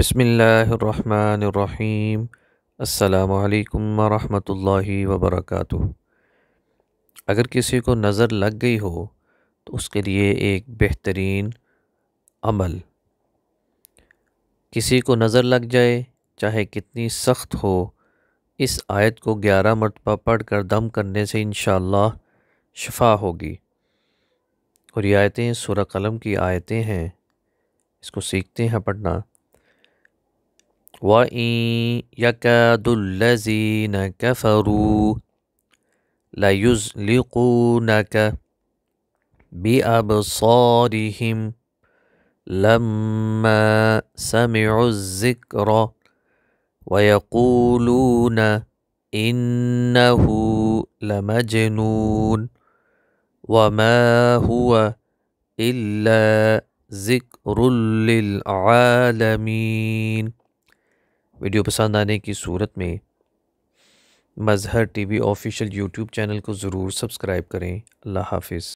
بسم اللہ الرحمن الرحیم السلام علیکم ورحمۃ اللہ وبرکاتہ اگر کسی کو نظر لگ گئی ہو تو اس کے لیے ایک بہترین عمل کسی کو نظر لگ جائے چاہے کتنی سخت ہو اس آیت کو گیارہ مرتبہ پڑھ کر دم کرنے سے انشاءاللہ شفا ہوگی اور یہ آیتیں سورہ قلم کی آیتیں ہیں اس کو سیکھتے ہیں پڑھنا وإن يكاد الذين كفروا ليزلقونك بأبصارهم لما سمعوا الذكر ويقولون إنه لمجنون وما هو إلا ذكر للعالمين वीडियो पसंद आने की सूरत में Mazhar TV official YouTube channel को ज़रूर सब्सक्राइब करें अल्लाह हाफिज़